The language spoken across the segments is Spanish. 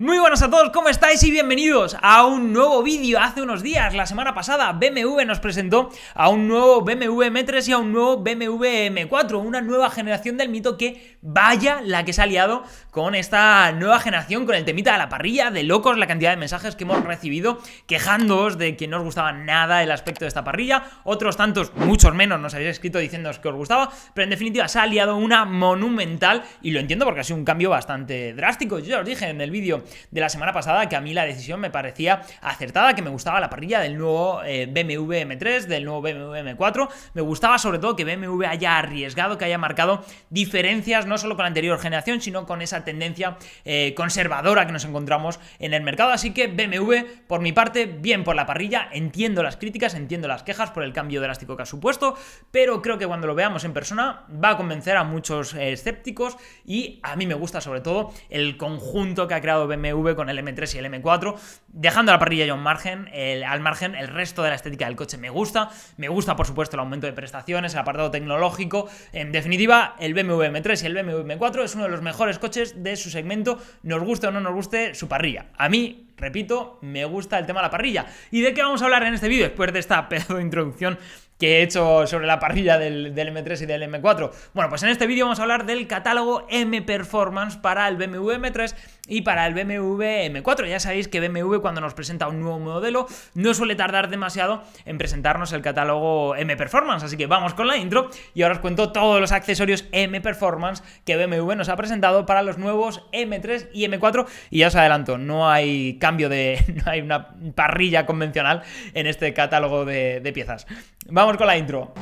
Muy buenas a todos, ¿cómo estáis? Y bienvenidos a un nuevo vídeo. Hace unos días, la semana pasada, BMW nos presentó a un nuevo BMW M3 y a un nuevo BMW M4, una nueva generación del mito que vaya la que se ha liado con esta nueva generación, con el temita de la parrilla, de locos, la cantidad de mensajes que hemos recibido quejándoos de que no os gustaba nada el aspecto de esta parrilla, otros tantos, muchos menos, nos habéis escrito diciéndoos que os gustaba, pero en definitiva se ha liado una monumental y lo entiendo porque ha sido un cambio bastante drástico. Yo ya os dije en el vídeo de la semana pasada que a mí la decisión me parecía acertada, que me gustaba la parrilla del nuevo eh, BMW M3, del nuevo BMW M4. Me gustaba sobre todo que BMW haya arriesgado, que haya marcado diferencias no solo con la anterior generación, sino con esa tendencia eh, conservadora que nos encontramos en el mercado. Así que BMW, por mi parte, bien por la parrilla. Entiendo las críticas, entiendo las quejas por el cambio drástico que ha supuesto, pero creo que cuando lo veamos en persona va a convencer a muchos eh, escépticos y a mí me gusta sobre todo el conjunto que ha creado BMW con el M3 y el M4, dejando la parrilla yo margen, al margen el resto de la estética del coche me gusta, me gusta por supuesto el aumento de prestaciones, el apartado tecnológico, en definitiva el BMW M3 y el BMW M4 es uno de los mejores coches de su segmento, nos guste o no nos guste su parrilla. A mí repito, me gusta el tema de la parrilla. ¿Y de qué vamos a hablar en este vídeo? Después de esta pedo de introducción que he hecho sobre la parrilla del, M3 y del M4. Bueno, pues en este vídeo vamos a hablar del catálogo M Performance para el BMW M3 y para el BMW M4, ya sabéis que BMW cuando nos presenta un nuevo modelo no suele tardar demasiado en presentarnos el catálogo M Performance, así que vamos con la intro y ahora os cuento todos los accesorios M Performance que BMW nos ha presentado para los nuevos M3 y M4 y ya os adelanto, no hay cambio de, no hay una parrilla convencional en este catálogo de, de piezas. Vamos con la intro.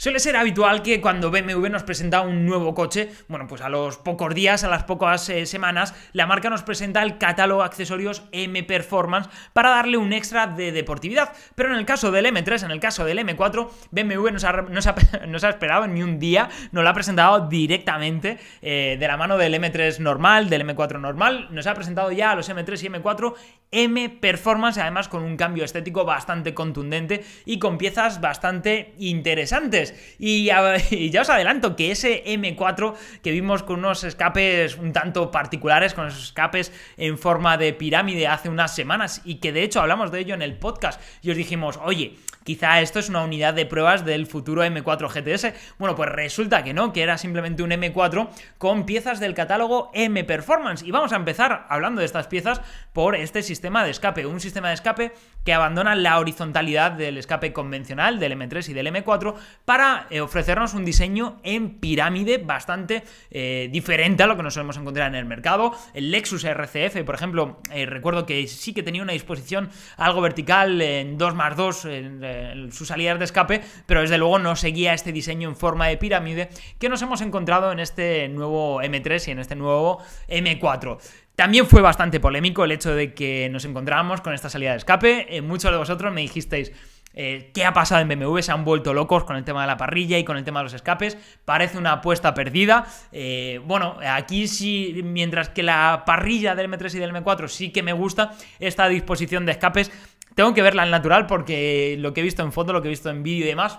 Suele ser habitual que cuando BMW nos presenta un nuevo coche, bueno, pues a los pocos días, a las pocas eh, semanas, la marca nos presenta el catálogo accesorios M Performance para darle un extra de deportividad. Pero en el caso del M3, en el caso del M4, BMW nos ha, ha, esperado ni un día, nos lo ha presentado directamente eh, de la mano del M3 normal, del M4 normal, nos ha presentado ya a los M3 y M4 M Performance, además con un cambio estético bastante contundente y con piezas bastante interesantes. Y, y, ya os adelanto que ese M4 que vimos con unos escapes un tanto particulares, con esos escapes en forma de pirámide hace unas semanas y que de hecho hablamos de ello en el podcast y os dijimos, oye, quizá esto es una unidad de pruebas del futuro M4 GTS. Bueno, pues resulta que no, que era simplemente un M4 con piezas del catálogo M Performance. Y vamos a empezar hablando de estas piezas por este sistema de escape, un sistema de escape que abandona la horizontalidad del escape convencional del M3 y del M4 para eh, ofrecernos un diseño en pirámide bastante eh, diferente a lo que nos solemos encontrar en el mercado. El Lexus RCF, por ejemplo, eh, recuerdo que sí que tenía una disposición algo vertical en 2 más 2, en su sus salidas de escape, pero desde luego no seguía este diseño en forma de pirámide que nos hemos encontrado en este nuevo M3 y en este nuevo M4. También fue bastante polémico el hecho de que nos encontrábamos con esta salida de escape. Eh, muchos de vosotros me dijisteis... Eh, ¿Qué ha pasado en BMW? Se han vuelto locos con el tema de la parrilla y con el tema de los escapes. Parece una apuesta perdida. Eh, bueno, aquí sí, mientras que la parrilla del M3 y del M4 sí que me gusta, esta disposición de escapes tengo que verla en natural porque lo que he visto en foto, lo que he visto en vídeo y demás,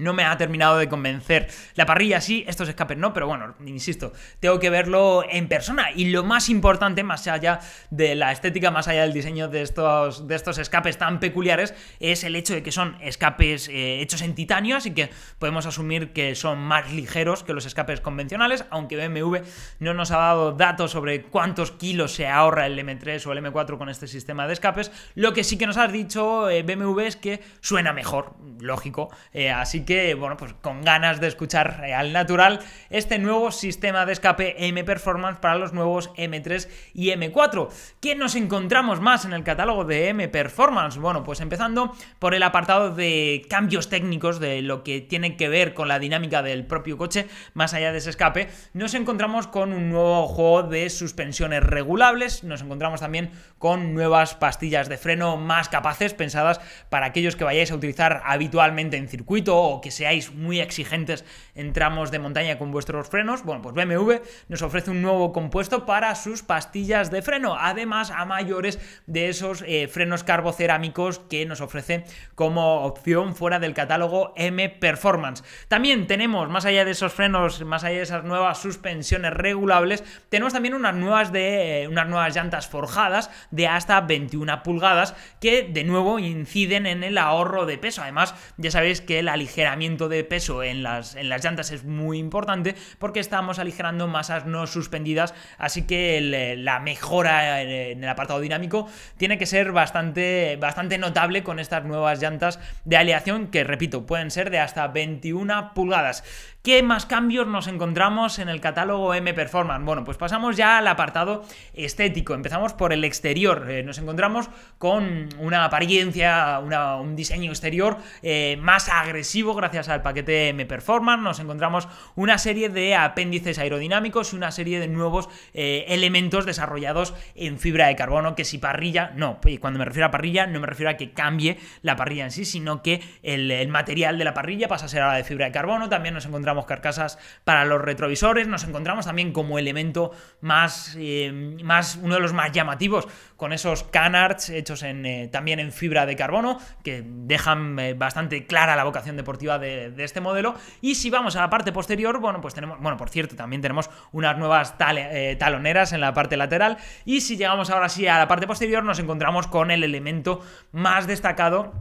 no me ha terminado de convencer. La parrilla sí, estos escapes no, pero bueno, insisto, tengo que verlo en persona. Y lo más importante, más allá de la estética, más allá del diseño de estos, de estos escapes tan peculiares, es el hecho de que son escapes eh, hechos en titanio, así que podemos asumir que son más ligeros que los escapes convencionales, aunque BMW no nos ha dado datos sobre cuántos kilos se ahorra el M3 o el M4 con este sistema de escapes. Lo que sí que nos has dicho eh, BMW es que suena mejor, lógico, eh, así que que, bueno, pues con ganas de escuchar al natural este nuevo sistema de escape M Performance para los nuevos M3 y M4. ¿Qué nos encontramos más en el catálogo de M Performance? Bueno, pues empezando por el apartado de cambios técnicos de lo que tiene que ver con la dinámica del propio coche, más allá de ese escape, nos encontramos con un nuevo juego de suspensiones regulables, nos encontramos también con nuevas pastillas de freno más capaces pensadas para aquellos que vayáis a utilizar habitualmente en circuito que seáis muy exigentes en tramos de montaña con vuestros frenos, bueno, pues BMW nos ofrece un nuevo compuesto para sus pastillas de freno, además a mayores de esos eh, frenos carbocerámicos que nos ofrece como opción fuera del catálogo M Performance. También tenemos, más allá de esos frenos, más allá de esas nuevas suspensiones regulables, tenemos también unas nuevas, de, eh, unas nuevas llantas forjadas de hasta 21 pulgadas que de nuevo inciden en el ahorro de peso. Además, ya sabéis que la ligera aligeramiento de peso en las, en las llantas es muy importante porque estamos aligerando masas no suspendidas, así que eh, la mejora en el apartado dinámico tiene que ser bastante, bastante notable con estas nuevas llantas de aleación que, repito, pueden ser de hasta 21 pulgadas. ¿Qué más cambios nos encontramos en el catálogo M Performance? Bueno, pues pasamos ya al apartado estético. Empezamos por el exterior. Eh, nos encontramos con una apariencia, un diseño exterior eh, más agresivo gracias al paquete M Performance. Nos encontramos una serie de apéndices aerodinámicos y una serie de nuevos eh, elementos desarrollados en fibra de carbono, que si parrilla, no, cuando me refiero a parrilla no me refiero a que cambie la parrilla en sí, sino que el, el material de la parrilla pasa a ser ahora de fibra de carbono. También nos encontramos carcasas para los retrovisores, nos encontramos también como elemento más, eh, más uno de los más llamativos, con esos canards hechos en, eh, también en fibra de carbono, que dejan eh, bastante clara la vocación deportiva de, este modelo. Y si vamos a la parte posterior, bueno, pues tenemos, bueno, por cierto, también tenemos unas nuevas taloneras en la parte lateral. Y si llegamos ahora sí a la parte posterior, nos encontramos con el elemento más destacado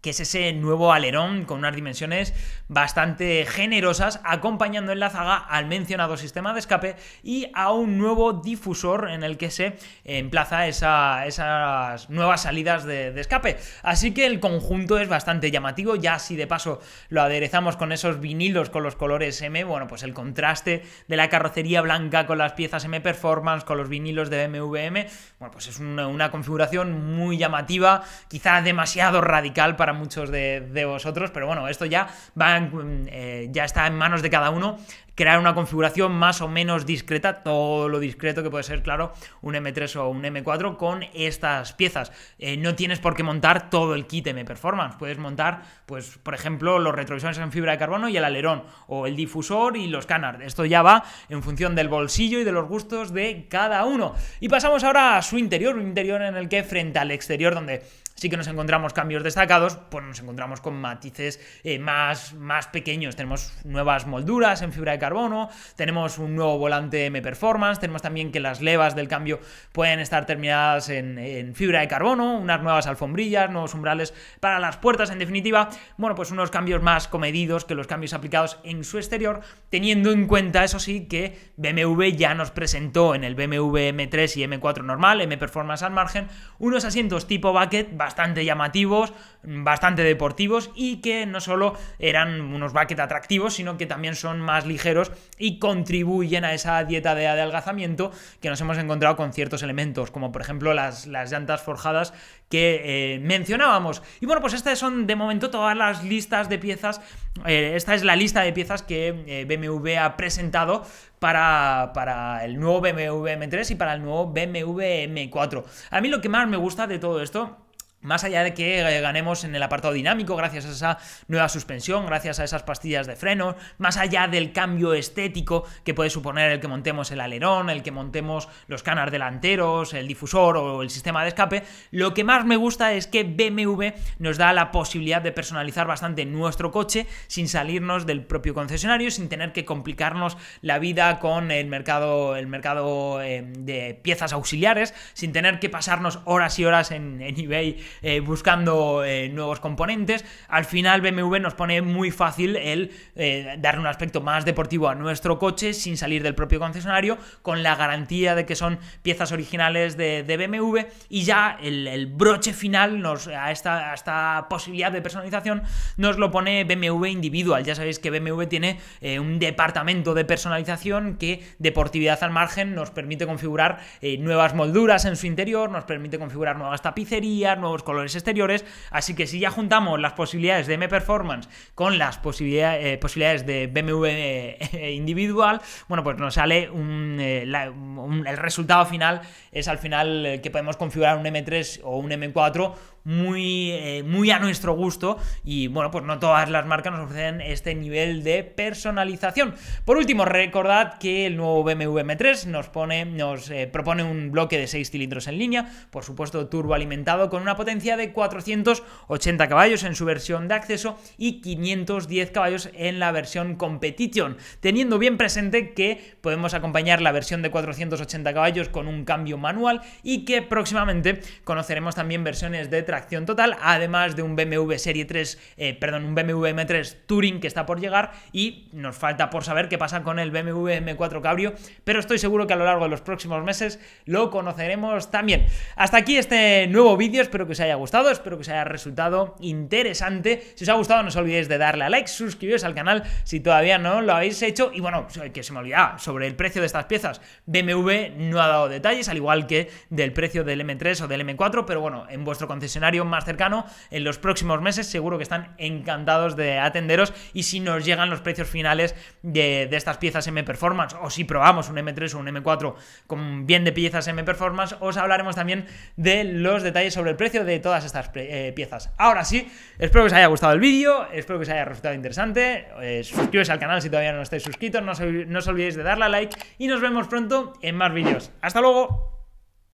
que es ese nuevo alerón con unas dimensiones bastante generosas, acompañando en la zaga al mencionado sistema de escape y a un nuevo difusor en el que se emplaza esa, esas nuevas salidas de, escape. Así que el conjunto es bastante llamativo, ya si de paso lo aderezamos con esos vinilos con los colores M, bueno, pues el contraste de la carrocería blanca con las piezas M Performance, con los vinilos de MVM bueno, pues es una, una configuración muy llamativa, quizá demasiado radical para muchos de, vosotros, pero bueno, esto ya, va, mm, eh, ya está en manos de cada uno crear una configuración más o menos discreta, todo lo discreto que puede ser, claro, un M3 o un M4 con estas piezas. Eh, no tienes por qué montar todo el kit M Performance, puedes montar, pues, por ejemplo, los retrovisores en fibra de carbono y el alerón, o el difusor y los canards. Esto ya va en función del bolsillo y de los gustos de cada uno. Y pasamos ahora a su interior, un interior en el que frente al exterior, donde sí que nos encontramos cambios destacados, pues nos encontramos con matices eh, más, más pequeños. Tenemos nuevas molduras en fibra de carbono, tenemos un nuevo volante M Performance, tenemos también que las levas del cambio pueden estar terminadas en, fibra de carbono, unas nuevas alfombrillas, nuevos umbrales para las puertas, en definitiva, bueno, pues unos cambios más comedidos que los cambios aplicados en su exterior, teniendo en cuenta, eso sí, que BMW ya nos presentó en el BMW M3 y M4 normal, M Performance al margen, unos asientos tipo bucket bastante llamativos, bastante deportivos y que no solo eran unos bucket atractivos, sino que también son más ligeros y contribuyen a esa dieta de adelgazamiento que nos hemos encontrado con ciertos elementos, como por ejemplo las, las llantas forjadas que eh, mencionábamos. Y bueno, pues estas son de momento todas las listas de piezas. Eh, esta es la lista de piezas que eh, BMW ha presentado para, para, el nuevo BMW M3 y para el nuevo BMW M4. A mí lo que más me gusta de todo esto más allá de que eh, ganemos en el apartado dinámico gracias a esa nueva suspensión, gracias a esas pastillas de freno, más allá del cambio estético que puede suponer el que montemos el alerón, el que montemos los canas delanteros, el difusor o el sistema de escape, lo que más me gusta es que BMW nos da la posibilidad de personalizar bastante nuestro coche sin salirnos del propio concesionario, sin tener que complicarnos la vida con el mercado, el mercado eh, de piezas auxiliares, sin tener que pasarnos horas y horas en eBay eh, buscando eh, nuevos componentes. Al final BMW nos pone muy fácil el eh, darle un aspecto más deportivo a nuestro coche sin salir del propio concesionario, con la garantía de que son piezas originales de, BMW y ya el, broche final nos, a, esta, a esta posibilidad de personalización nos lo pone BMW individual. Ya sabéis que BMW tiene un departamento de personalización que deportividad al margen nos permite configurar nuevas molduras en su interior, nos permite configurar nuevas tapicerías, nuevos colores exteriores. Así que si ya juntamos las posibilidades de M Performance con las eh, posibilidades de BMW eh, individual, bueno, pues nos sale eh, el resultado final es al final que podemos configurar un M3 o un M4 muy, eh, muy a nuestro gusto y bueno, pues no todas las marcas nos ofrecen este nivel de personalización. Por último, recordad que el nuevo BMW M3 nos, pone, nos eh, propone un bloque de 6 cilindros en línea, por supuesto turbo alimentado con una potencia de 480 caballos en su versión de acceso y 510 caballos en la versión competition, teniendo bien presente que podemos acompañar la versión de 480 caballos con un cambio manual y que próximamente conoceremos también versiones de tracción Acción total, además de un BMW Serie 3, eh, perdón, un BMW M3 Touring que está por llegar y nos falta por saber qué pasa con el BMW M4 Cabrio, pero estoy seguro que a lo largo de los próximos meses lo conoceremos también. Hasta aquí este nuevo vídeo, espero que os haya gustado, espero que os haya resultado interesante. Si os ha gustado no os olvidéis de darle a like, suscribiros al canal si todavía no lo habéis hecho y bueno, pues, que se me olvidaba, sobre el precio de estas piezas, BMW no ha dado detalles, al igual que del precio del M3 o del M4, pero bueno, en vuestro concesionario más cercano en los próximos meses. Seguro que están encantados de atenderos y si nos llegan los precios finales de, estas piezas M Performance o si probamos un M3 o un M4 con bien de piezas M Performance, os hablaremos también de los detalles sobre el precio de todas estas eh, piezas. Ahora sí, espero que os haya gustado el vídeo, espero que os haya resultado interesante. Eh, suscríbete al canal si todavía no estáis suscritos, no, no os olvidéis de darle a like y nos vemos pronto en más vídeos. ¡Hasta luego!